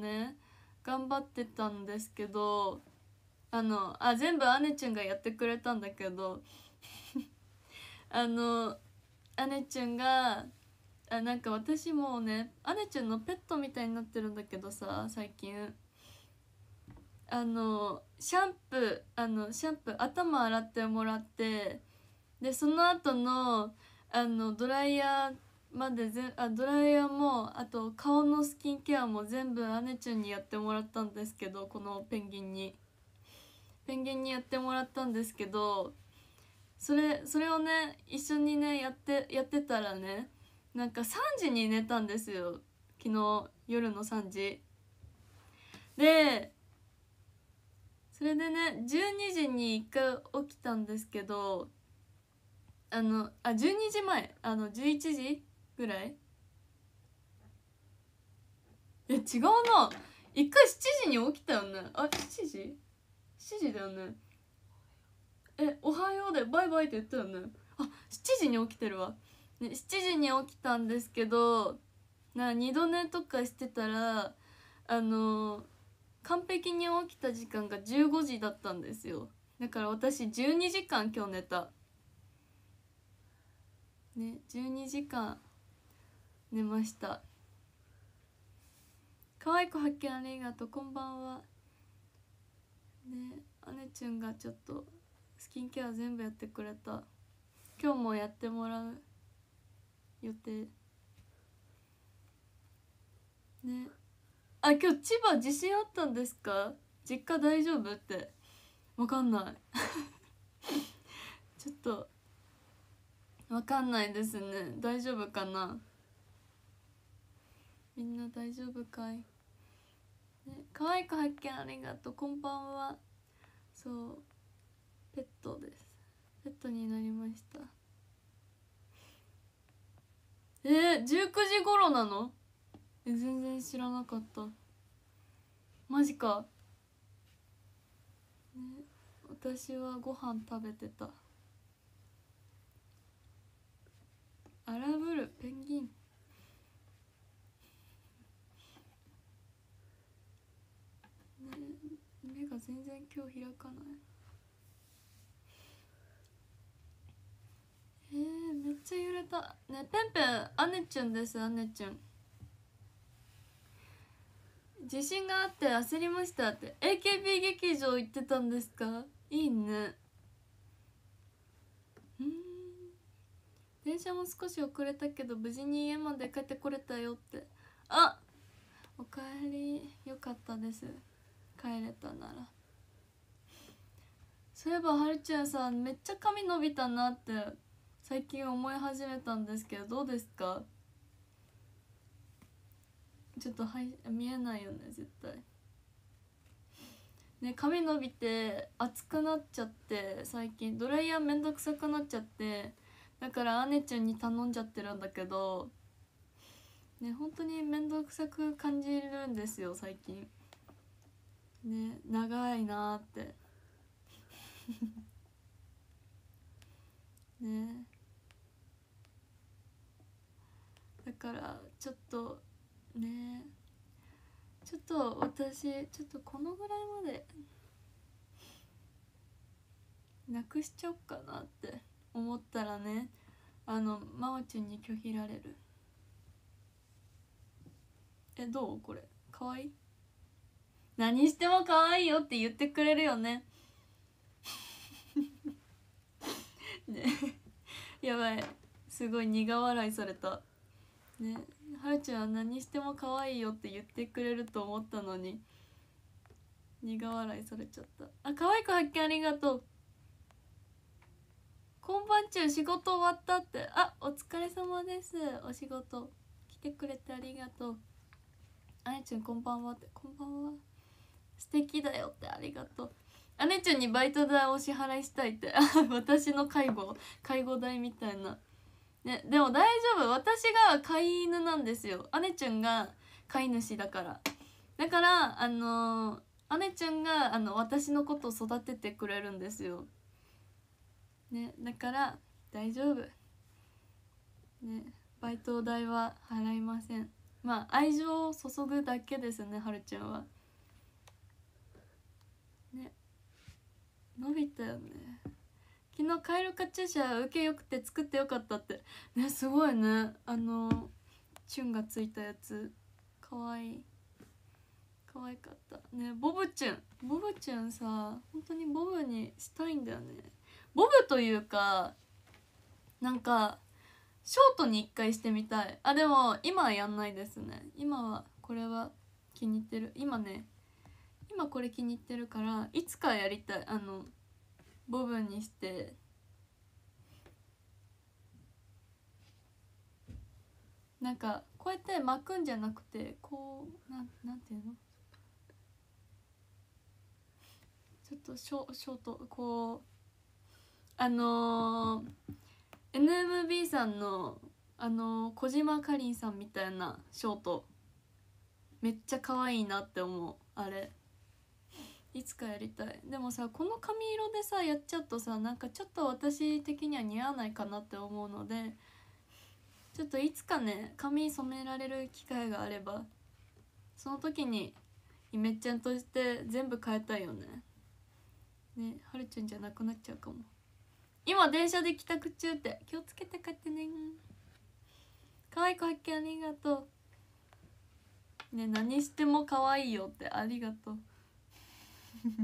ね頑張ってたんですけどあのあ全部姉ちゃんがやってくれたんだけど あの姉ちゃんがあなんか私もうね姉ちゃんのペットみたいになってるんだけどさ最近あのシャンプーあのシャンプー頭洗ってもらってでその後のあのドライヤーまでぜあドライヤーもあと顔のスキンケアも全部姉ちゃんにやってもらったんですけどこのペンギンにペンギンにやってもらったんですけどそれそれをね一緒にねやってやってたらねなんか3時に寝たんですよ昨日夜の3時でそれでね12時に1回起きたんですけどあのあ12時前あの11時ぐらいいや違うな一回7時に起きたよねあ7時 ?7 時だよねえおはようでバイバイって言ったよねあ7時に起きてるわ、ね、7時に起きたんですけどな二度寝とかしてたらあのー、完璧に起きた時間が15時だったんですよだから私12時間今日寝たね12時間寝ました可愛い子発見ありがとうこんばんはね姉ちゃんがちょっとスキンケア全部やってくれた今日もやってもらう予定ねあ今日千葉地震あったんですか実家大丈夫ってわかんない ちょっとわかんないですね大丈夫かなみんな大丈夫かい、ね、可愛く発見ありがとうこんばんはそうペットですペットになりましたえー、19時頃なのえ全然知らなかったマジか、ね、私はご飯食べてた荒ぶるペンギン目が全然今日開かないえー、めっちゃ揺れたねペンペンあねちゃんですあねちゃん自信があって焦りましたって AKB 劇場行ってたんですかいいねうん電車も少し遅れたけど無事に家まで帰ってこれたよってあおかえりよかったです帰れたならそういえばはるちゃんさんめっちゃ髪伸びたなって最近思い始めたんですけどどうですかちょっとはい見えないよね絶対ね髪伸びて熱くなっちゃって最近ドライヤーめんどくさくなっちゃってだから姉ちゃんに頼んじゃってるんだけどね本当にめんどくさく感じるんですよ最近。ね長いなって ねだからちょっとねちょっと私ちょっとこのぐらいまでなくしちゃおっかなって思ったらねあのまおちゅんに拒否られるえどうこれかわいい何しても可愛いよって言ってくれるよね ね やばいすごい苦笑いされたねはるちゃんは何しても可愛いよって言ってくれると思ったのに苦笑いされちゃったあ可愛い子発見ありがとうこんばんちゅう仕事終わったってあお疲れ様ですお仕事来てくれてありがとうあやちゃんこんばんはってこんばんは素敵だよってありがとうあ姉ちゃんにバイト代をお支払いしたいって 私の介護介護代みたいな、ね、でも大丈夫私が飼い犬なんですよ姉ちゃんが飼い主だからだからあのー、姉ちゃんがあの私のことを育ててくれるんですよねだから大丈夫ねバイト代は払いませんまあ愛情を注ぐだけですねはるちゃんは。伸びたよね昨日カエルカチューシャ受けよくて作ってよかったってねすごいねあのチュンがついたやつかわいい可愛かったねボブチュンボブチュンさ本当にボブにしたいんだよねボブというかなんかショートに1回してみたいあでも今はやんないですね今はこれは気に入ってる今ね今これ気に入ってるからいつかやりたいあのボブにしてなんかこうやって巻くんじゃなくてこうなんなんていうのちょっとショショートこうあのー、NMB さんのあのー、小島かりんさんみたいなショートめっちゃ可愛いなって思うあれ。いつかやりたいでもさこの髪色でさやっちゃうとさなんかちょっと私的には似合わないかなって思うのでちょっといつかね髪染められる機会があればその時にイメちゃんとして全部変えたいよねねはるちゃんじゃなくなっちゃうかも今電車で帰宅中って気をつけて帰ってね可愛い子発見ありがとうね何しても可愛いよってありがとう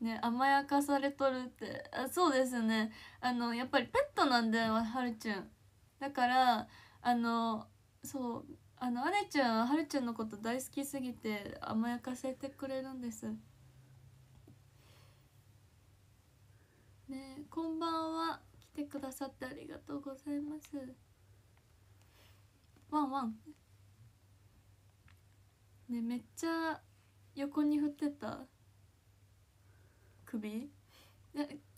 ね甘やかされとるってあそうですねあのやっぱりペットなんではるちゃんだからあのそうあの姉ちゃんはるちゃんのこと大好きすぎて甘やかせてくれるんですねこんばんは来てくださってありがとうございますワンワンねめっちゃ横に振ってた首い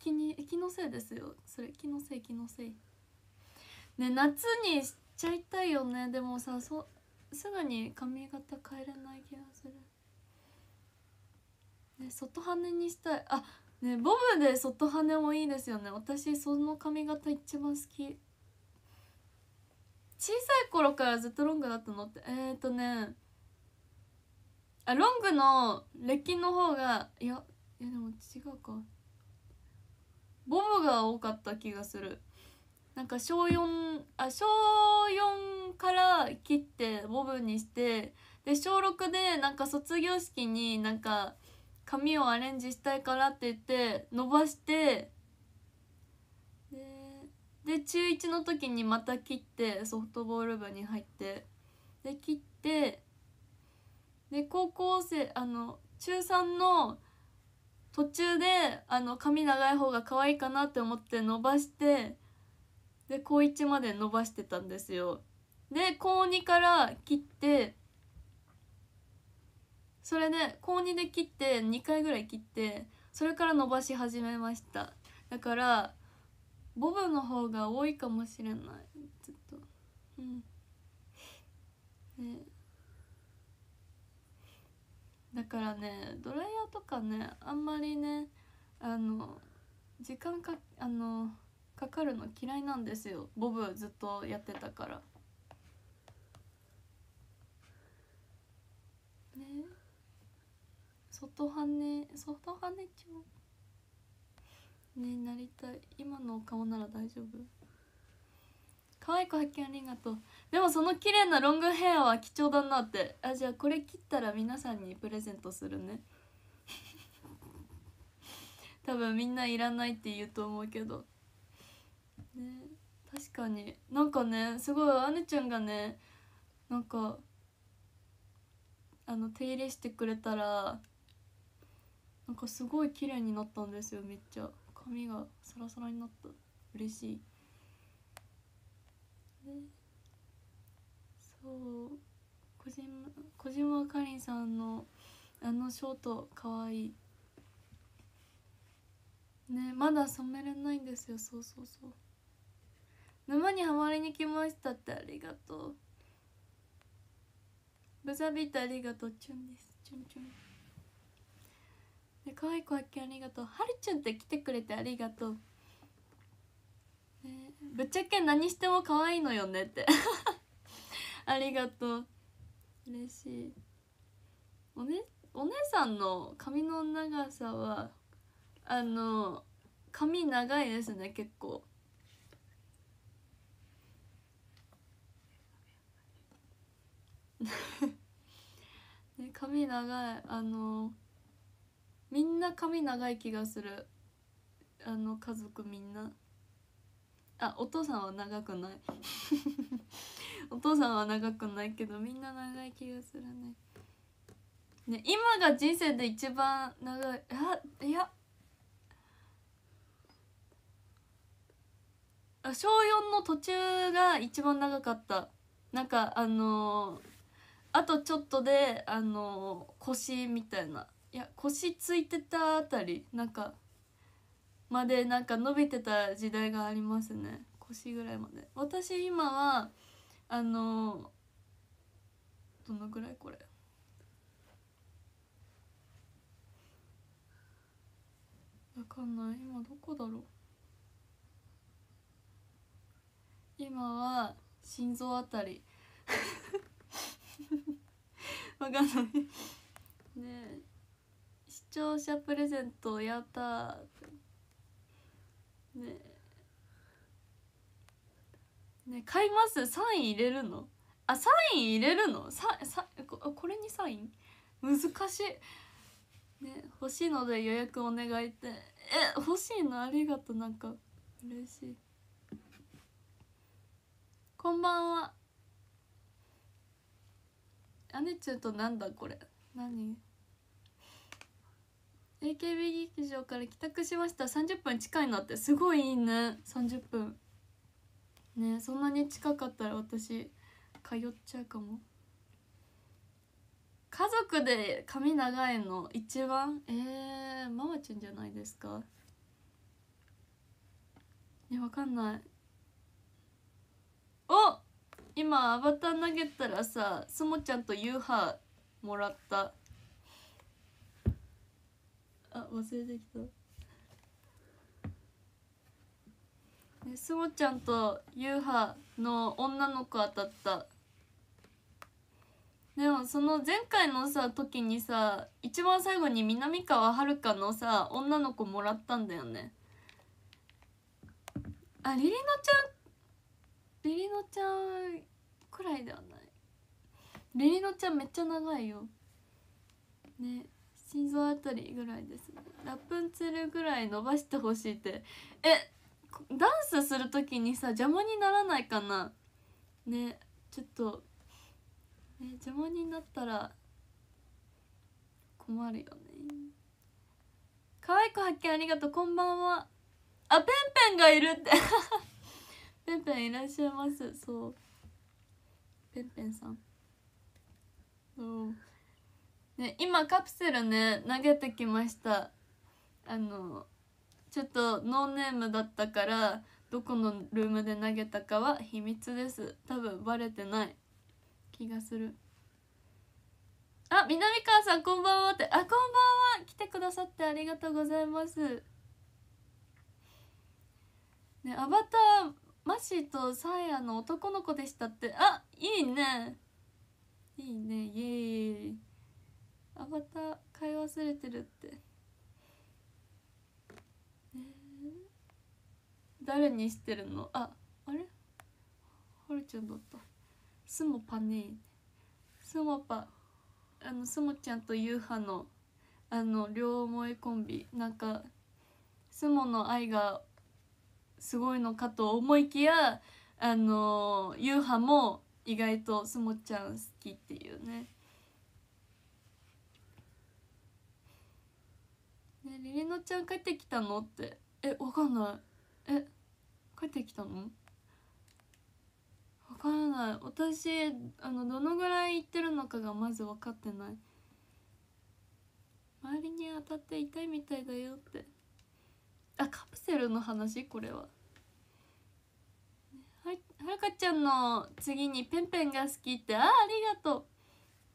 気に気のせいですよそれ気のせい気のせいね夏にしちゃいたいよねでもさそすぐに髪型変えれない気がするね外羽にしたいあねボブで外羽もいいですよね私その髪型一番好き小さい頃からずっとロングだったのってえっ、ー、とねあロングの歴の方がいやいやでも違うかボブが多かった気がするなんか小4あ小4から切ってボブにしてで小6でなんか卒業式になんか髪をアレンジしたいからって言って伸ばしてで中1の時にまた切ってソフトボール部に入ってで切ってで高校生あの中3の途中であの髪長い方が可愛いかなって思って伸ばしてで高1まで伸ばしてたんですよ。で高2から切ってそれで高2で切って2回ぐらい切ってそれから伸ばし始めましただからボブの方が多いかもしれないちょっとうんねだからねドライヤーとかねあんまりねあの時間かあのかかるの嫌いなんですよボブずっとやってたからね外羽ね外羽ねちょねなりたい今のお顔なら大丈夫可愛い子発見ありがとうでもその綺麗なロングヘアは貴重だなってあじゃあこれ切ったら皆さんにプレゼントするね 多分みんないらないって言うと思うけどね確かになんかねすごいあねちゃんがねなんかあの手入れしてくれたらなんかすごい綺麗になったんですよめっちゃ髪がサラサラになった嬉しいそう小島小島かりんさんのあのショートかわいいねまだ染めれないんですよそうそうそう沼にはまりに来ましたってありがとうブザビってありがとうチュンですチュンチュンで可愛い子はきりありがとうはるちゃんって来てくれてありがとうぶっちゃけ何しても可愛いのよねって ありがとう嬉しいお,、ね、お姉さんの髪の長さはあの髪長いですね結構 ね髪長いあのみんな髪長い気がするあの家族みんな。あお父さんは長くない お父さんは長くないけどみんな長い気がするねね今が人生で一番長いあいやあ小4の途中が一番長かったなんかあのー、あとちょっとであのー、腰みたいないや腰ついてたあたりなんかまでなんか伸びてた時代がありますね腰ぐらいまで私今はあのどのぐらいこれわかんない今どこだろう今は心臓あたり わかんないね視聴者プレゼントやったねね買いますサイン入れるのあサイン入れるのささここれにサイン難しいね欲しいので予約お願いってえ欲しいのありがとうなんか嬉しいこんばんはアネチューとなんだこれ何 AKB 劇場から帰宅しました30分近いなってすごいいいね30分ねそんなに近かったら私通っちゃうかも家族で髪長いの一番えー、ママちゃんじゃないですかえわかんないお今アバター投げたらさすもちゃんとユーハーもらったあ忘れてきたねすもちゃんとゆうはの女の子当たったでもその前回のさ時にさ一番最後に南川遥のさ女の子もらったんだよねありりのちゃんりりのちゃんくらいではないりりのちゃんめっちゃ長いよね心臓あたりぐらいですねラプンツェルぐらい伸ばしてほしいってえダンスする時にさ邪魔にならないかなねちょっと、ね、邪魔になったら困るよね可愛いく発見ありがとうこんばんはあペンペンがいるって ペンペンいらっしゃいますそうペンペンさんうんね、今カプセルね投げてきましたあのちょっとノーネームだったからどこのルームで投げたかは秘密です多分バレてない気がするあ南川さんこんばんはってあこんばんは来てくださってありがとうございますねアバターマシーとサイヤの男の子でしたってあいいねいいねイエーイアバター買い忘れてるって、誰にしてるのああれはるちゃんだったすもぱねすもぱあのすもちゃんとゆうはのあの両思いコンビなんかすもの愛がすごいのかと思いきやあのゆうはも意外とすもちゃん好きっていうねねリリのちゃん帰ってきたのってえわかんないえ帰ってきたのわからない私あのどのぐらい行ってるのかがまず分かってない周りに当たって痛いみたいだよってあカプセルの話これははるかちゃんの次にペンペンが好きってああありがと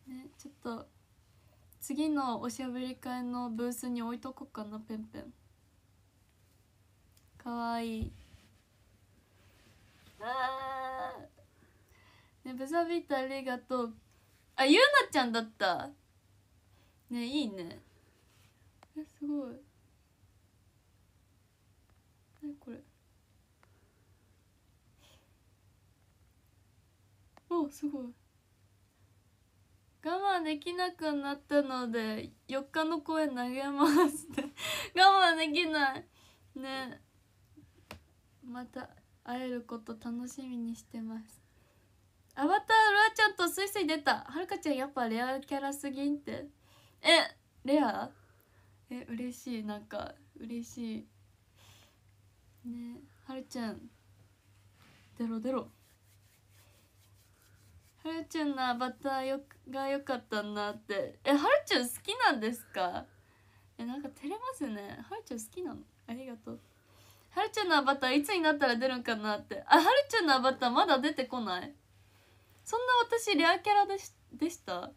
うねちょっと次のおしゃべり会のブースに置いとこうかなペンペンかわいいあねブザビータありがとうあゆうなちゃんだったねいいねえすごい何これおすごい我慢できなくなったので4日の声投げますって 我慢できないねまた会えること楽しみにしてますアバタールアちゃんとスイスイ出たはるかちゃんやっぱレアキャラすぎんってえレアえ嬉しいなんか嬉しいねはるちゃんデろデろはるちゃんのアバターよが良かったなってえはるちゃん好きなんですかえなんか照れますねはるちゃん好きなのありがとうはるちゃんのアバターいつになったら出るんかなってあはるちゃんのアバターまだ出てこないそんな私レアキャラでしでした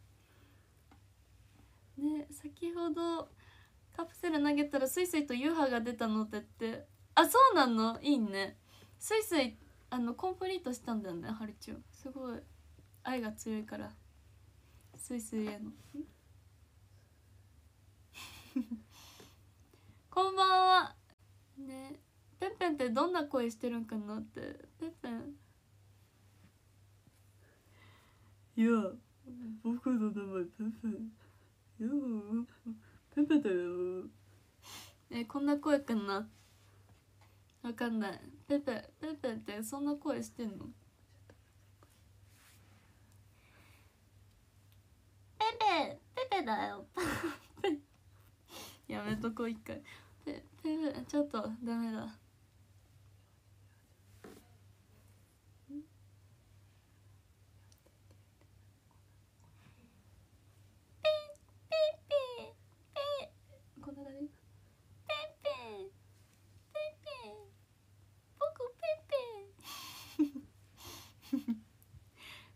ね先ほどカプセル投げたらスイスイとユーハが出たのってってあそうなのいいねスイスイあのコンプリートしたんだよねはるちゃんすごい愛が強いからスイスイへの こんばんはねペンペンってどんな声してるんかなってペンペンいや僕の名前ペンペンいやペンペンだよえこんな声かなわかんないペンペンペンペンってそんな声してんのペペペだよ ペやめとこう一回ペペペちょっとダメだ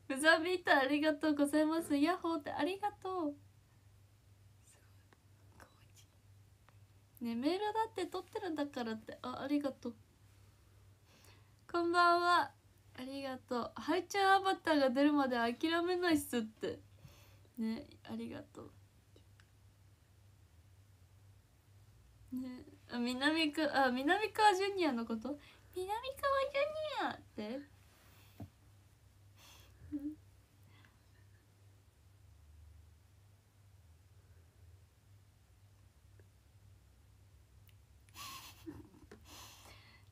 うざみーたありがとうございますヤッホーってありがとうねメールだって撮ってるんだからってあありがとうこんばんはありがとうハイちゃんアバターが出るまで諦めないっすってねありがとうねあ南かあ南川ジュニアのこと南川ジュニアって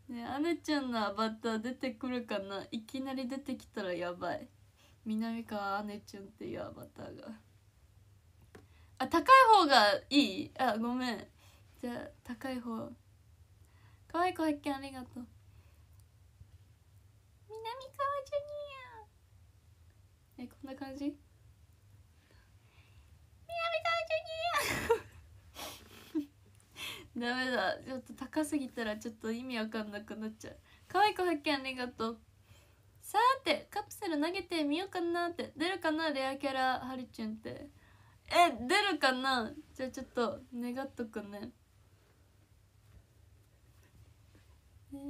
ねあめちゃんのアバター出てくるかないきなり出てきたらやばい南川あねちゃんっていうアバターがあ高い方がいいあごめんじゃあ高い方かわい子発見ありがとう南川ジュニアえこんな感じ南川ジュニアダメだちょっと高すぎたらちょっと意味わかんなくなっちゃう可愛い子発見ありがとうさーてカプセル投げてみようかなって出るかなレアキャラハるチュンってえ出るかなじゃあちょっと願っとくねね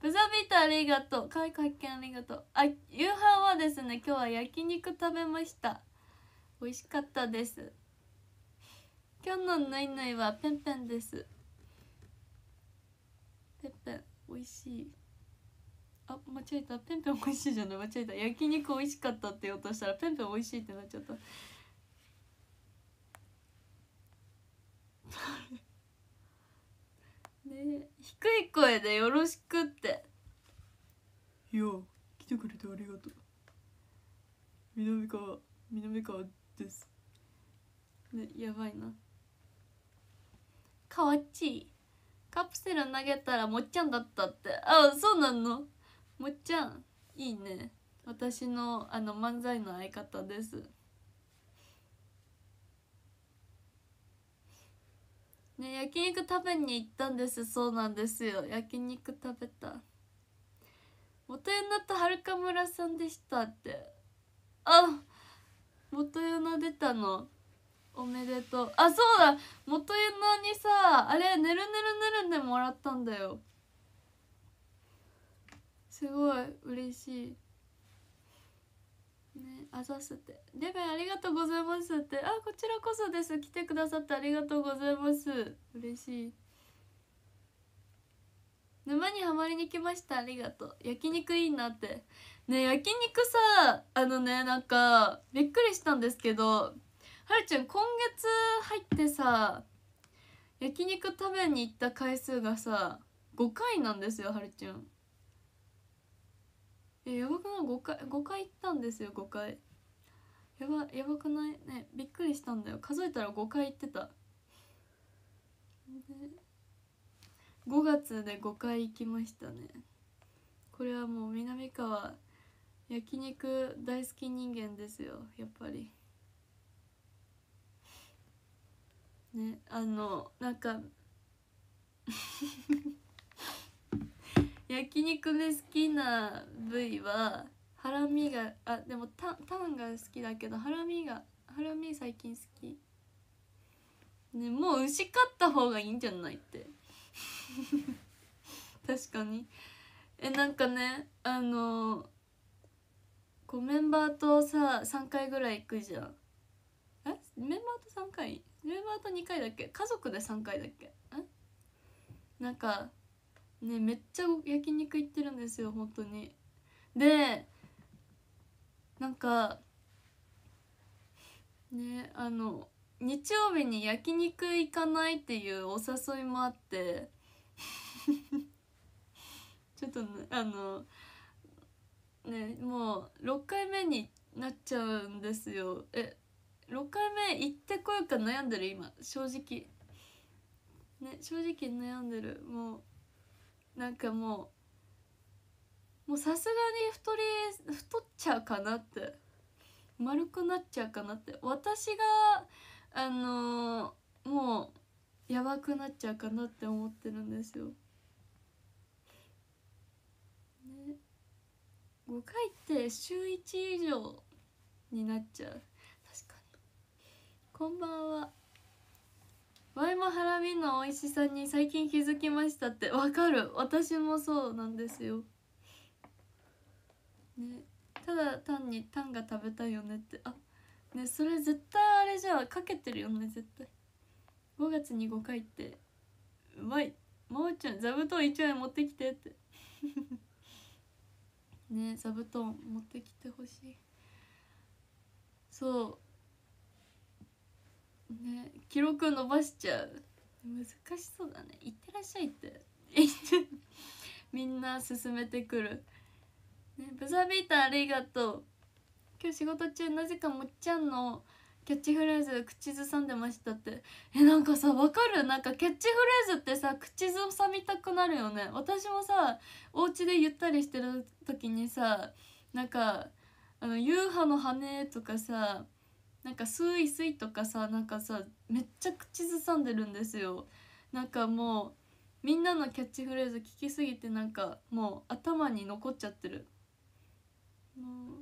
ブザビートありがとう可愛い子発見ありがとうあ夕飯はですね今日は焼肉食べました美味しかったです今日のぬいぬいはペンペンですペンペン美味しいあ間違えたペンペン美味しいじゃない間違えた焼肉美味しかったって言おうとしたらペンペン美味しいってなっちゃった ね低い声で「よろしく」ってよう来てくれてありがとう南川南川ですねやばいなかわっちいカプセル投げたらもっちゃんだったってあそうなのもっちゃんいいね私のあの漫才の相方ですね焼肉食べに行ったんですそうなんですよ焼肉食べた元湯菜とはるか村さんでしたってあ元湯菜出たのおめでとうあそうだ元ユナにさあれ「ぬるぬるぬる」んでもらったんだよすごい嬉しいねあざすってデベンありがとうございますってあこちらこそです来てくださってありがとうございます嬉しい沼にはまりに来ましたありがとう焼肉いいなってね焼肉さあのねなんかびっくりしたんですけどはるちゃん今月入ってさ焼肉食べに行った回数がさ5回なんですよはるちゃんえやばくない5回5回行ったんですよ5回やばやばくないねびっくりしたんだよ数えたら5回行ってた5月で5回行きましたねこれはもう南川焼肉大好き人間ですよやっぱり。ねあのなんか焼肉で好きな部位はハラミがあでもタタンが好きだけどハラミがハラミ最近好きねもう牛飼った方がいいんじゃないって 確かにえなんかねあのこうメンバーとさ3回ぐらい行くじゃんえメンバーと3回ルーバーと2回だっけ家族で3回だっけなんかねめっちゃ焼肉行ってるんですよ本当にでなんかねあの日曜日に焼肉行かないっていうお誘いもあって ちょっとねあのねもう6回目になっちゃうんですよえ6回目行ってこようか悩んでる今正直ね正直悩んでるもうなんかもうもうさすがに太り太っちゃうかなって丸くなっちゃうかなって私があのー、もうやばくなっちゃうかなって思ってるんですよ。ね、5回って週1以上になっちゃう。こんばんは前もハラミの美味しさに最近気づきましたってわかる私もそうなんですよねただ単にタンが食べたいよねってあねそれ絶対あれじゃあかけてるよね絶対5月に5回ってうまいもうちゃん座布団1枚持ってきてって ね座布団持ってきてほしいそうね記録伸ばしちゃう難しそうだね「いってらっしゃい」って みんな進めてくる、ね、ブザービーターありがとう今日仕事中なぜかもっちゃんのキャッチフレーズ口ずさんでましたってえなんかさわかるなんかキャッチフレーズってさ口ずさみたくなるよね私もさお家でゆったりしてる時にさなんかあの「ユーの羽」とかさなんか「スイスイ」とかさなんかさめっちゃ口ずさんでるんですよなんかもうみんなのキャッチフレーズ聞きすぎてなんかもう頭に残っちゃってるも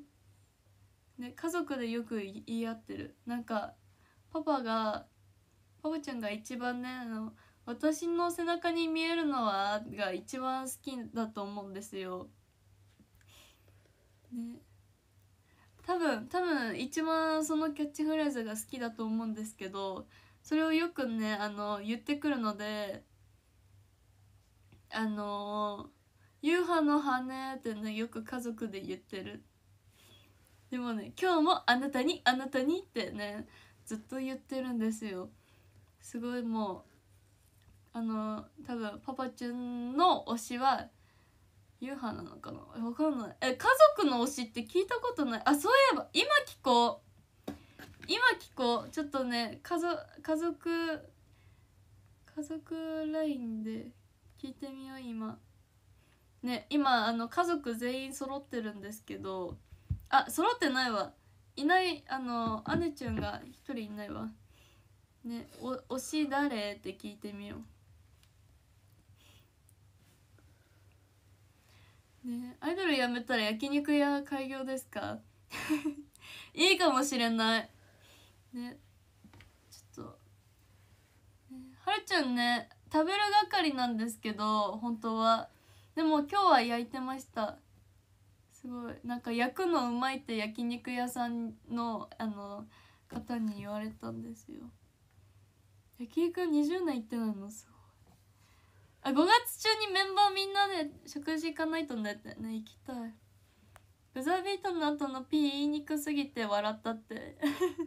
う、ね、家族でよく言い合ってるなんかパパがパパちゃんが一番ねあの私の背中に見えるのはが一番好きだと思うんですよ。ね多分多分一番そのキャッチフレーズが好きだと思うんですけどそれをよくねあの言ってくるのであの「夕飯の羽」ってねよく家族で言ってるでもね「今日もあなたにあなたに」ってねずっと言ってるんですよすごいもうあの多分パパチュンの推しはユーハなのかなわかんないえ家族の推しって聞いたことないあそういえば今聞こう今聞こうちょっとね家族家族家族 LINE で聞いてみよう今ね今あの家族全員揃ってるんですけどあ揃ってないわいないあの姉ちゃんが一人いないわねお推し誰って聞いてみようねアイドル辞めたら焼肉屋開業ですか いいかもしれないねちょっと、ね、はるちゃんね食べる係なんですけど本当はでも今日は焼いてましたすごいなんか焼くのうまいって焼肉屋さんのあの方に言われたんですよ焼肉20年行ってないのすごいあ5月中にメンバーみんなで食事行かないとねってね行きたいブザービートの後のピー言いにくすぎて笑ったって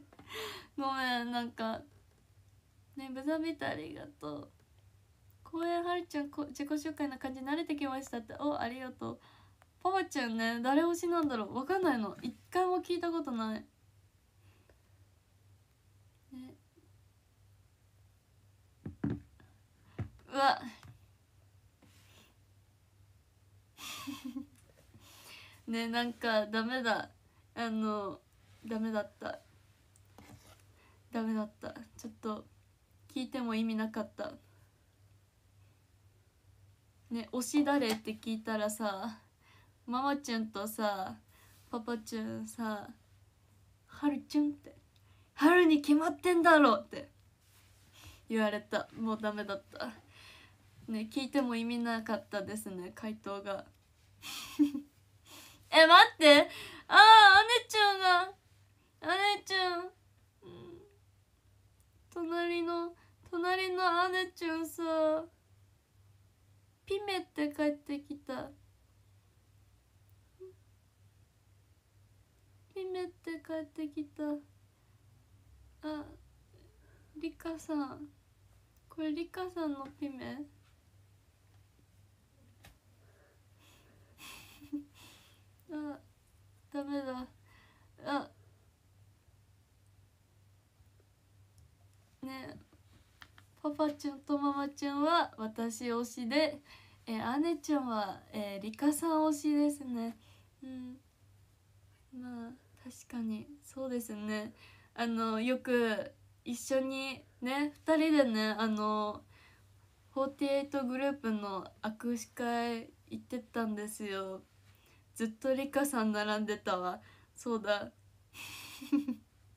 ごめんなんかねブザービートありがとう公園はるちゃんこ自己紹介な感じ慣れてきましたっておありがとうパパちゃんね誰推しなんだろうわかんないの一回も聞いたことないねうわねなんかダメだあのダメだったダメだったちょっと聞いても意味なかったね推し誰って聞いたらさママちゃんとさパパちゃんさ春ちゃんって春に決まってんだろって言われたもうダメだったね聞いても意味なかったですね回答がえ、待って。ああ、姉ちゃんが、姉ちゃん。隣の、隣の姉ちゃんさ、ピメって帰ってきた。ピメって帰ってきた。あ、リカさん。これリカさんのピメあダメだあねパパちゃんとママちゃんは私推しでえ姉ちゃんは、えー、リカさん推しですねうんまあ確かにそうですねあのよく一緒にね2人でねあの48グループの握手会行ってたんですよずっとリカさん並んでたわそうだ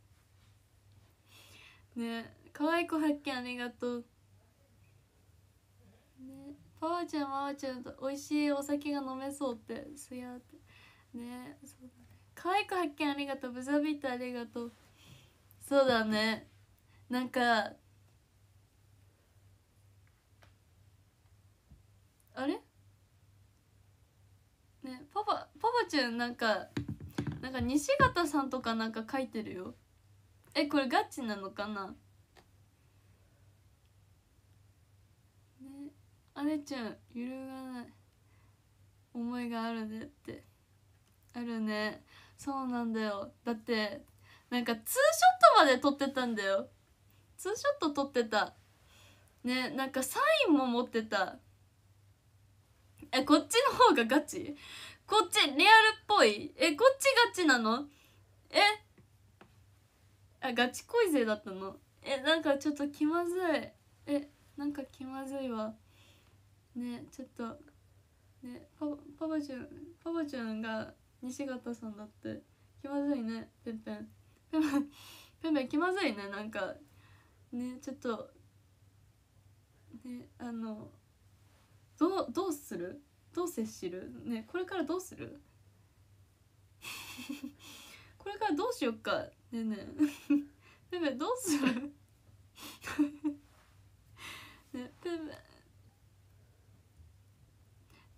ね可愛い子発見ありがとうねパワちゃんマワちゃんと美味しいお酒が飲めそうってすやってねそうだ可愛い子発見ありがとうブザビットありがとうそうだねなんかあれねパパパパちゃんなんかなんか西形さんとかなんか書いてるよえこれガチなのかなねあれちゃん揺るがない思いがあるねってあるねそうなんだよだってなんかツーショットまで撮ってたんだよツーショット撮ってたねなんかサインも持ってたえこっちの方がガチこっちリアルっぽいえこっちガチなのえあガチ恋勢だったのえなんかちょっと気まずいえなんか気まずいわねちょっとねパパパチュパパちゃんが西方さんだって気まずいねペンペンペンペンペンペン気まずいねなんかねちょっとねあのどうどうするどう接するねこれからどうする これからどうしよっかねねペペ どうする ねペペ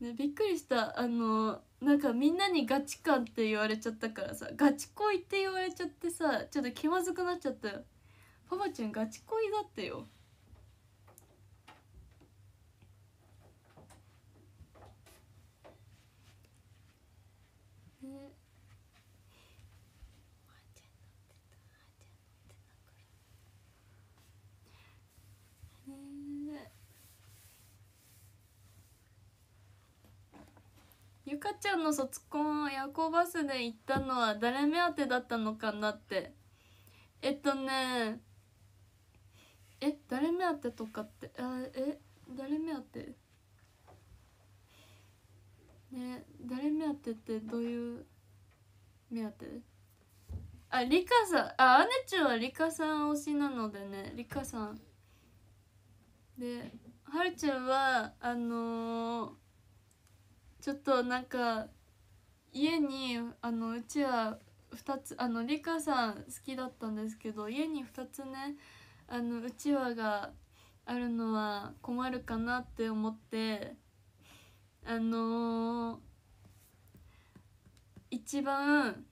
ねびっくりしたあのなんかみんなにガチ感って言われちゃったからさガチ恋って言われちゃってさちょっと気まずくなっちゃったよパパちゃんガチ恋だってよゆかちゃんの卒婚夜行バスで行ったのは誰目当てだったのかなってえっとねえ誰目当てとかってあえ誰目当てね誰目当てってどういう目当てあリカさんあアネチュはリカさん推しなのでねリカさんではるちゃんはあのーちょっとなんか家にあのうちは2つあのリカさん好きだったんですけど家に2つねあのうちわがあるのは困るかなって思ってあのー、一番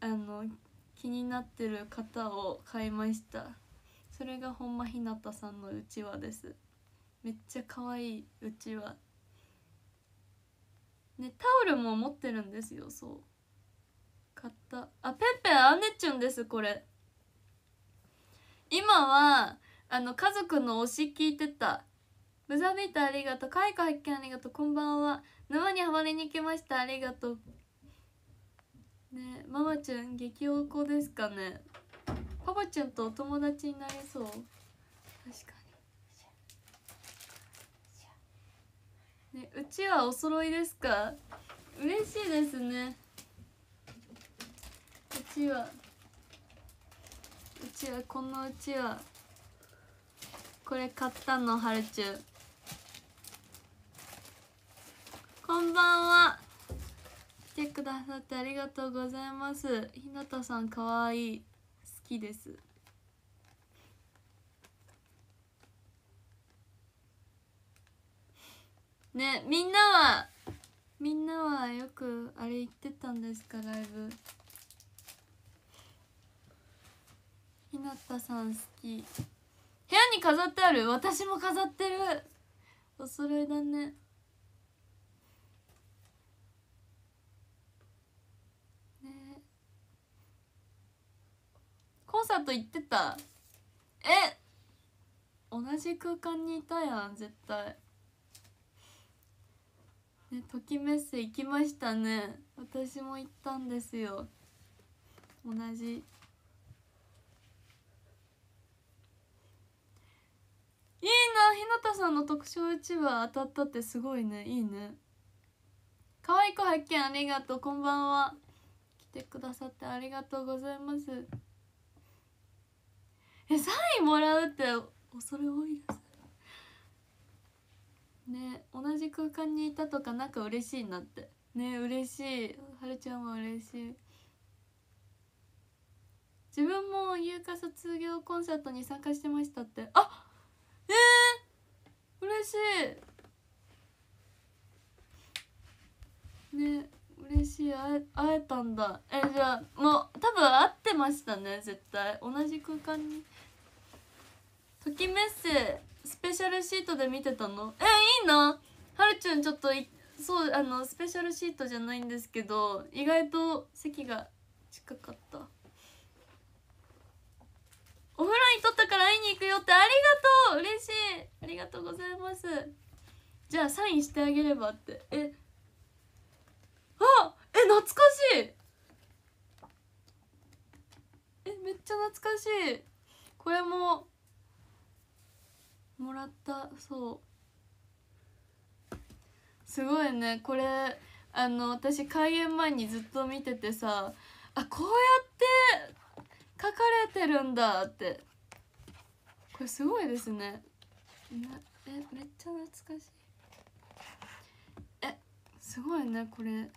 あの気になってる方を買いましたそれが本間ひなたさんのうちわですめっちゃ可愛いうちわねタオルも持ってるんですよそう買ったあペンペンアネチュンですこれ今はあの家族の推し聞いてたブザビータありがとうカイコ発見ありがとうこんばんは沼にハマりに来ましたありがとうねママちゃん激おこですかねパパちゃんとお友達になりそう確かね、うちはお揃いですか嬉しいですねうちはうちはこのうちはこれ買ったのはる春中こんばんは来てくださってありがとうございますひなたさんかわいい好きですねみんなはみんなはよくあれ行ってたんですかライブひなたさん好き部屋に飾ってある私も飾ってるお揃いだねねコンサート行ってたえ同じ空間にいたやん絶対ね、ときメッセ行きましたね私も行ったんですよ同じいいな日向さんの特賞一部当たったってすごいねいいね可愛い子発見ありがとうこんばんは来てくださってありがとうございますえサ位もらうって恐れ多いですね同じ空間にいたとかなんか嬉しいなってね嬉しいはるちゃんも嬉しい自分も有華卒業コンサートに参加してましたってあえー、嬉しいね嬉しい会えたんだえじゃあもう多分会ってましたね絶対同じ空間にときメッセスペシャルシートで見てたのえいいなはるちゃんちょっとそうあのスペシャルシートじゃないんですけど意外と席が近かったお風呂にとったから会いに行くよってありがとう嬉しいありがとうございますじゃあサインしてあげればってえあえ懐かしいえめっちゃ懐かしいこれももらったそうすごいねこれあの私開演前にずっと見ててさあこうやって書かれてるんだってこれすごいですねえめっちゃ懐かしいえすごいねこれ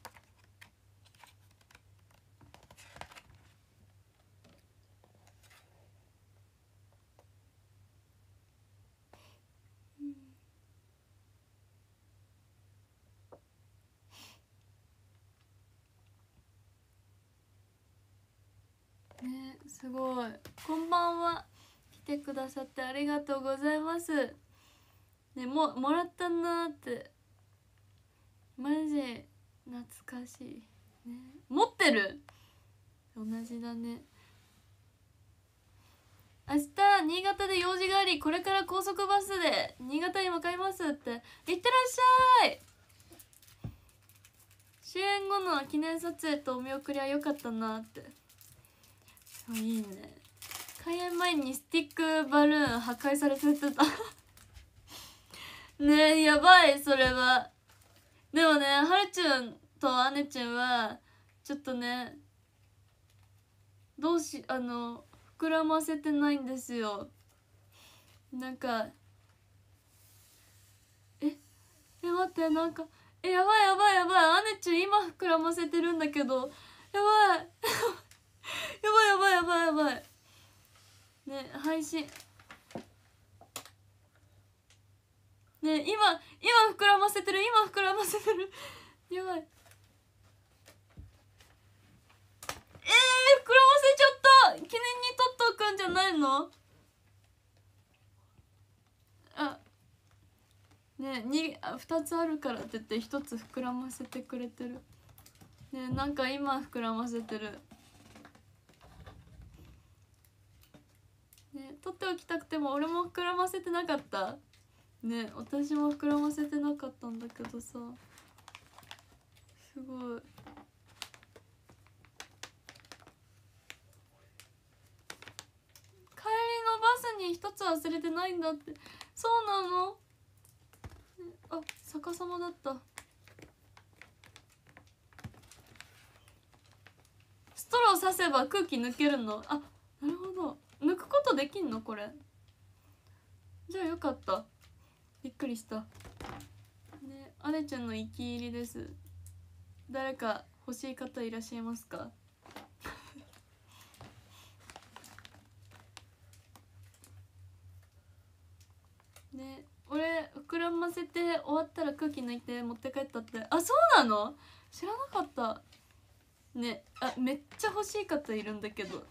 ねすごいこんばんは来てくださってありがとうございますねももらったなってマジ懐かしい、ね、持ってる同じだね明日新潟で用事がありこれから高速バスで新潟に向かいますっていってらっしゃい終演後の記念撮影とお見送りは良かったなってあいいね開演前にスティックバルーン破壊されてた ねえやばいそれはでもねはるちゅんとあねちゃんはちょっとねどうしあの膨らませてないんですよなんかええ待ってなんかえやばいやばいやばいあねちゃん今膨らませてるんだけどやばい やばいやばいやばいやばいね配信ね今今膨らませてる今膨らませてる やばいえー、膨らませちゃった記念に撮っとくんじゃないのあねにあ2つあるからって言って1つ膨らませてくれてるねなんか今膨らませてる取っておきたくても俺も膨らませてなかったね私も膨らませてなかったんだけどさすごい。帰りのバスに一つ忘れてないんだってそうなのあ逆さまだったストローさせば空気抜けるのあなるほど抜くことできんのこれじゃあよかったびっくりしたねあれちゃんのき入りです誰か欲しい方いらっしゃいますか ね俺膨らませて終わったら空気抜いて持って帰ったってあそうなの知らなかったねあめっちゃ欲しい方いるんだけど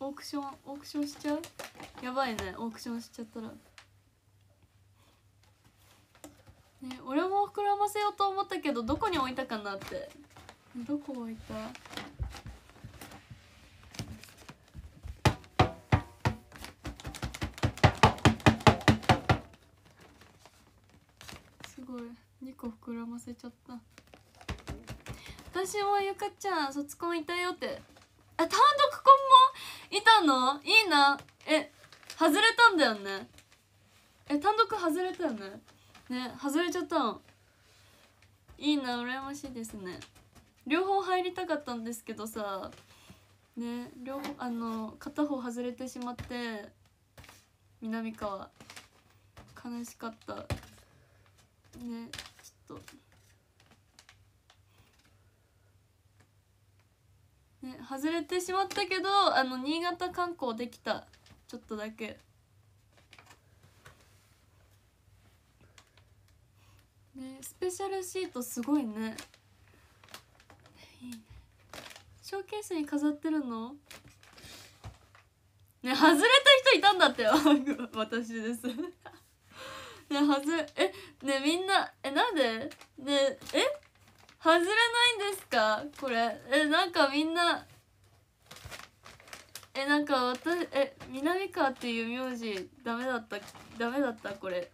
オークションオークションしちゃうやばいねオークションしちゃったらね俺も膨らませようと思ったけどどこに置いたかなってどこ置いたすごい2個膨らませちゃった私もゆかちゃん卒コンいたよってあ単独コンいたのいいなえ外れたんだよねえ単独外れたよねね外れちゃったのいいな羨ましいですね両方入りたかったんですけどさね両方あの片方外れてしまって南川悲しかったねちょっとね、外れてしまったけどあの新潟観光できたちょっとだけねスペシャルシートすごいねいいねショーケースに飾ってるのね外れた人いたんだって 私ですねはずえねみんなえなんでねえ外れないんですかこれえなんかみんなえなんか私え南川っていう名字ダメだったダメだったこれ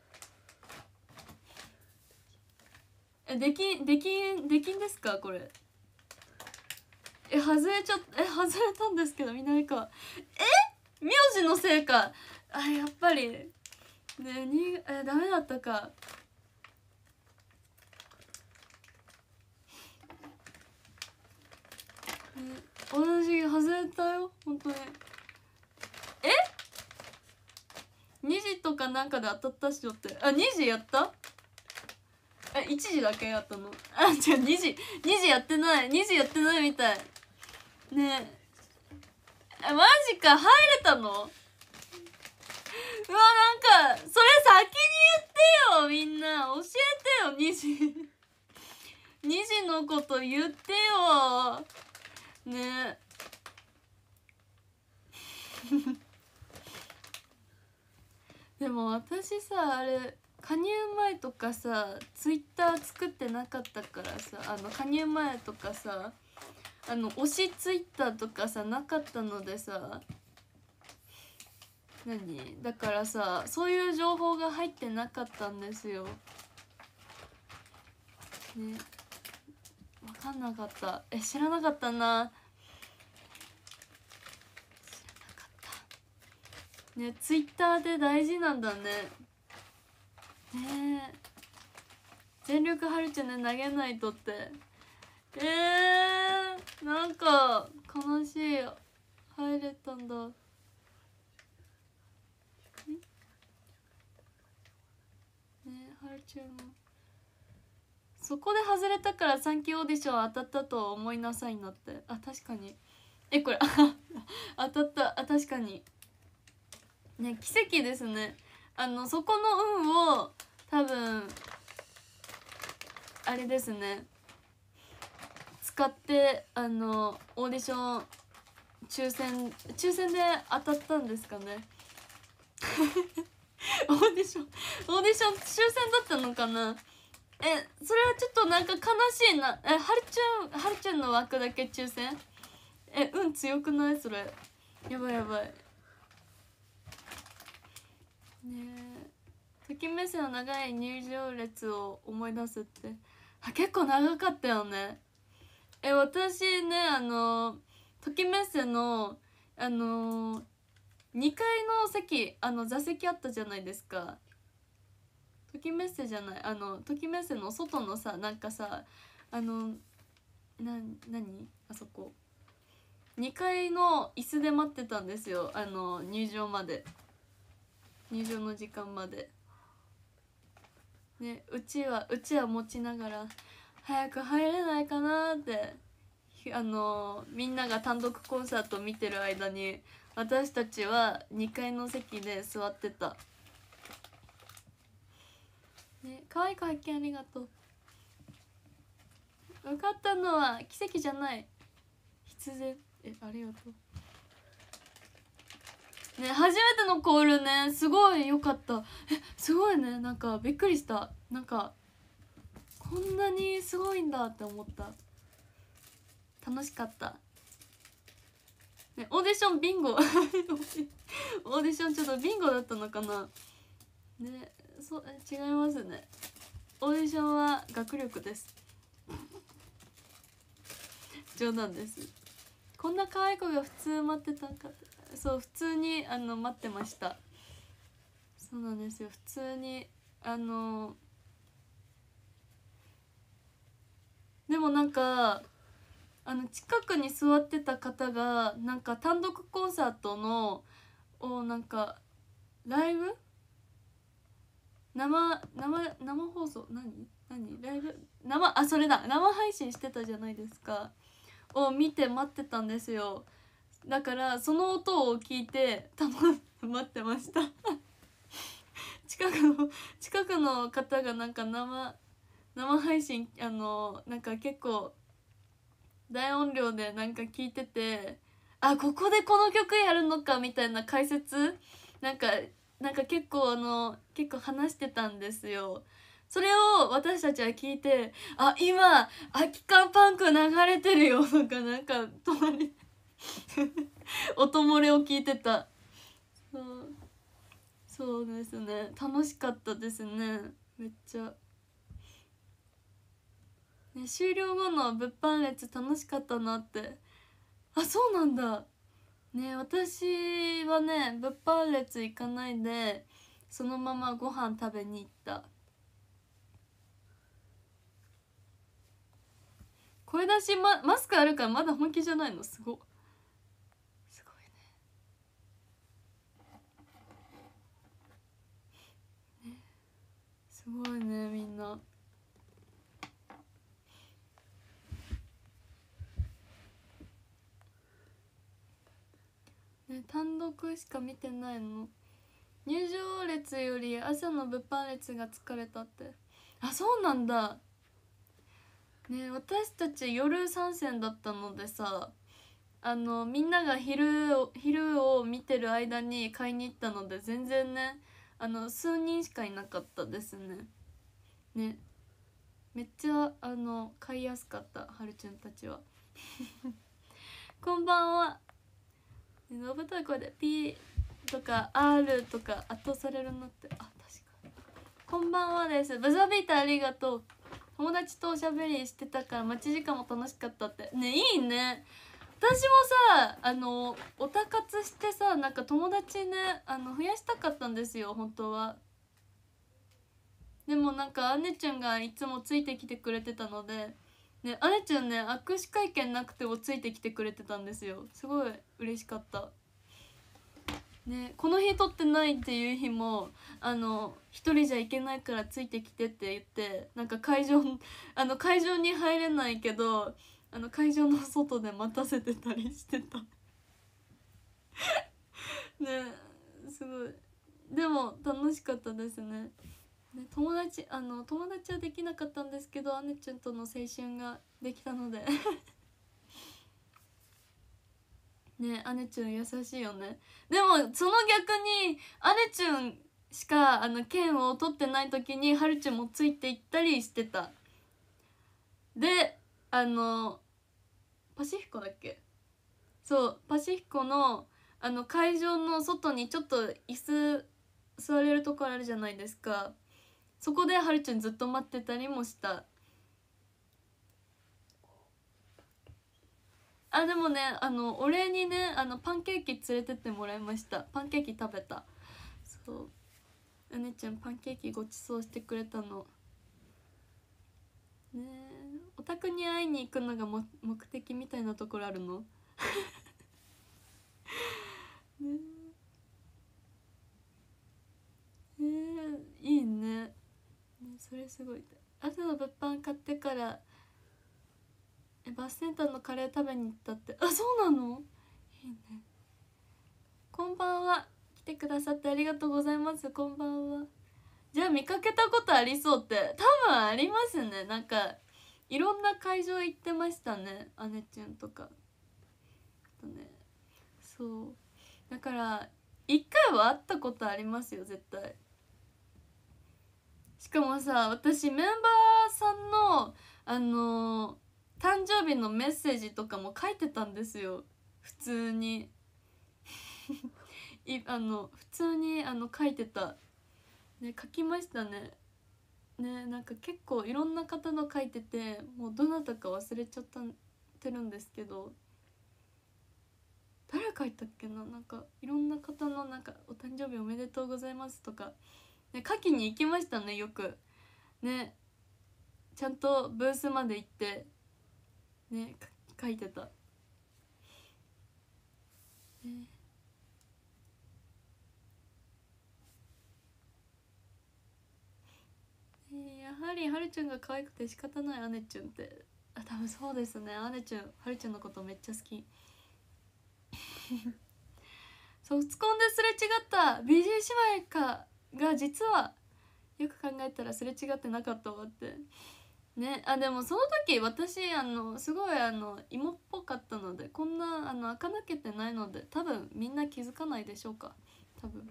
えできんできんできんですかこれえ外れちゃえ外れたんですけど南川え名字のせいかあやっぱりねにえダメだったか同じ外れたよ本当にえ2時とかなんかで当たったっしょってあ2時やったあ1時だけやったのあじゃあ2時2時やってない2時やってないみたいねえマジか入れたのうわなんかそれ先に言ってよみんな教えてよ2時2時のこと言ってよねでも私さあれ加入前とかさツイッター作ってなかったからさあの加入前とかさあの推しツイッターとかさなかったのでさ何だからさそういう情報が入ってなかったんですよ。ねかんなかったえ知らなかったな知らなかったねツイッターで大事なんだねねえ全力ハルチュで投げないとってえー、なんか悲しい入れたんだねハルチュもそこで外れたから3級オーディション当たったと思いなさいなってあ確かにえこれ 当たったあ確かにね奇跡ですねあのそこの運を多分あれですね使ってあのオーディション抽選抽選で当たったんですかね オーディションオーディション抽選だったのかなえそれはちょっとなんか悲しいなえはるちゃんはるちゃんの枠だけ抽選え運強くないそれやばいやばいねえときめせの長い入場列を思い出すってあ結構長かったよねえ私ねあのときめせのあの2階の席あの座席あったじゃないですかときメッセじゃないあのときメッセの外のさなんかさあのな何あそこ2階の椅子で待ってたんですよあの入場まで入場の時間までねうちはうちは持ちながら早く入れないかなってあのみんなが単独コンサート見てる間に私たちは2階の席で座ってた。ね可愛い子発見ありがとう受かったのは奇跡じゃない必然えありがとうね初めてのコールねすごい良かったえすごいねなんかびっくりしたなんかこんなにすごいんだって思った楽しかったね、オーディションビンゴ オーディションちょっとビンゴだったのかなねそ違いますねオーディションは学力です 冗談ですこんな可愛い子が普通待ってたんかそう普通にあの待ってましたそうなんですよ普通にあのでもなんかあの近くに座ってた方がなんか単独コンサートのをなんかライブ生生生放送何何ライブ生あそれだ生配信してたじゃないですかを見て待ってたんですよだからその音を聞いてたま待ってました 近くの近くの方がなんか生生配信あのなんか結構大音量でなんか聞いててあここでこの曲やるのかみたいな解説なんかなんか結構あの結構話してたんですよそれを私たちは聞いて「あ今空き缶パンク流れてるよ」とかなんか隣 音漏れを聞いてたそうそうですね楽しかったですねめっちゃ、ね、終了後の物販列楽しかったなってあそうなんだね私はね物販列行かないでそのままご飯食べに行った声出し、マスクあるからまだ本気じゃないのすごすごいね、ね、すごいねみんな。ね、単独しか見てないの入場列より朝の物販列が疲れたってあそうなんだね私たち夜参戦だったのでさあのみんなが昼を昼を見てる間に買いに行ったので全然ねあの数人しかいなかったですねねめっちゃあの買いやすかったはるちゃんたちは こんばんはノブたこで P とか R とか圧倒されるのってあ確かこんばんはですブザビーターありがとう友達とおしゃべりしてたから待ち時間も楽しかったってねいいね私もさあのオタ活してさなんか友達ねあの増やしたかったんですよ本当はでもなんか姉ちゃんがいつもついてきてくれてたのでねあれちゃんね握手会見なくてもついてきてくれてたんですよすごい嬉しかったねこの日撮ってないっていう日もあの一人じゃ行けないからついてきてって言ってなんか会場 あの会場に入れないけどあの会場の外で待たせてたりしてた ねすごいでも楽しかったですねね、友達あの友達はできなかったんですけど姉ちゃんとの青春ができたので ね姉ちゃん優しいよねでもその逆に姉ちゃんしかあの剣を取ってない時にはるちゃんもついていったりしてたであのパシフィコだっけそうパシフィコのあの会場の外にちょっと椅子座れるところあるじゃないですかそこではるちゃんずっと待ってたりもしたあでもねあのお礼にねあのパンケーキ連れてってもらいましたパンケーキ食べたそうお姉ちゃんパンケーキごちそうしてくれたのねえお宅に会いに行くのがも目的みたいなところあるの ねえねえいいねそれすごい朝の物販買ってからえバスセンターのカレー食べに行ったってあそうなのいいねこんばんは来てくださってありがとうございますこんばんはじゃあ見かけたことありそうって多分ありますねなんかいろんな会場行ってましたね姉ちゃんとかあとねそうだから一回は会ったことありますよ絶対しかもさ私メンバーさんのあのー、誕生日のメッセージとかも書いてたんですよ普通に いあの普通にあの書いてた、ね、書きましたねねなんか結構いろんな方の書いててもうどなたか忘れちゃったてるんですけど誰書いたっけななんかいろんな方のなんか「お誕生日おめでとうございます」とかね夏に行きましたねよくねちゃんとブースまで行ってね書いてた、ねやはりはるちゃんが可愛くて仕方ないあねちゃんってあ多分そうですねあねちゃんはるちゃんのことめっちゃ好き卒 コンですれ違った美人姉妹かが実はよく考えたらすれ違ってなかったわってねあでもその時私あのすごいあの芋っぽかったのでこんなあの垢抜けてないので多分みんな気づかないでしょうか多分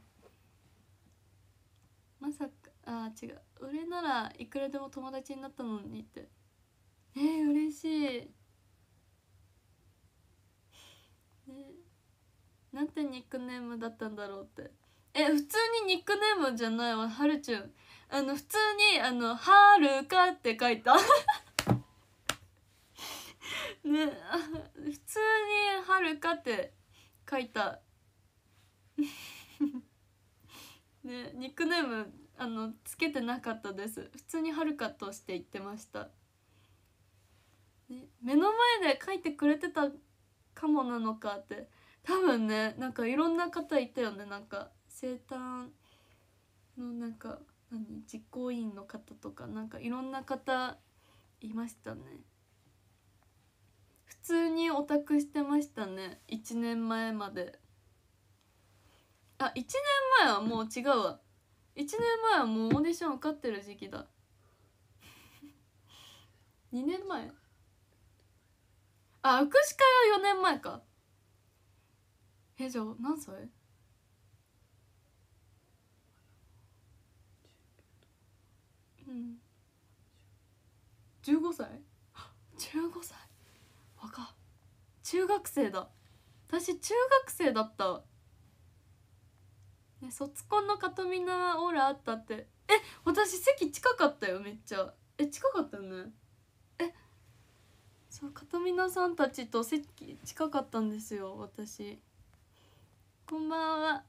まさかあ違う俺ならいくらでも友達になったのにってえー、嬉しいねなんてニックネームだったんだろうってえ普通にニックネームじゃないわはるちゅんあの普通にあの「はるか」って書いた ね普通に「はるか」って書いた ねニックネームあのつけてなかったです普通に「はるか」として言ってました、ね、目の前で書いてくれてたかもなのかって多分ねなんかいろんな方いたよねなんか生誕のなんか何実行委員の方とかなんかいろんな方いましたね普通にオタクしてましたね1年前まであ1年前はもう違うわ1年前はもうオーディション受かってる時期だ2 年前あ握手会は4年前かえじゃあ何歳うん15歳15歳若中学生だ私中学生だったね卒婚のカトミナオーラあったってえ私席近かったよめっちゃえ近かったよねえそうカトミナさんたちと席近かったんですよ私こんばんは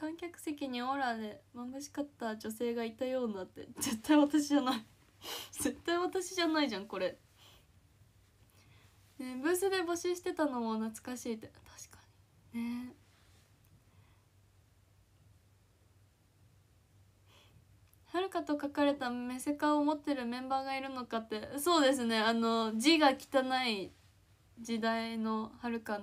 観客席にオーラで眩しかった女性がいたようなって絶対私じゃない 絶対私じゃないじゃんこれ、ね、ブースで募集してたのも懐かしいって確かにねはるかと書かれたメセカを持ってるメンバーがいるのかってそうですねあの字が汚い時代のはるか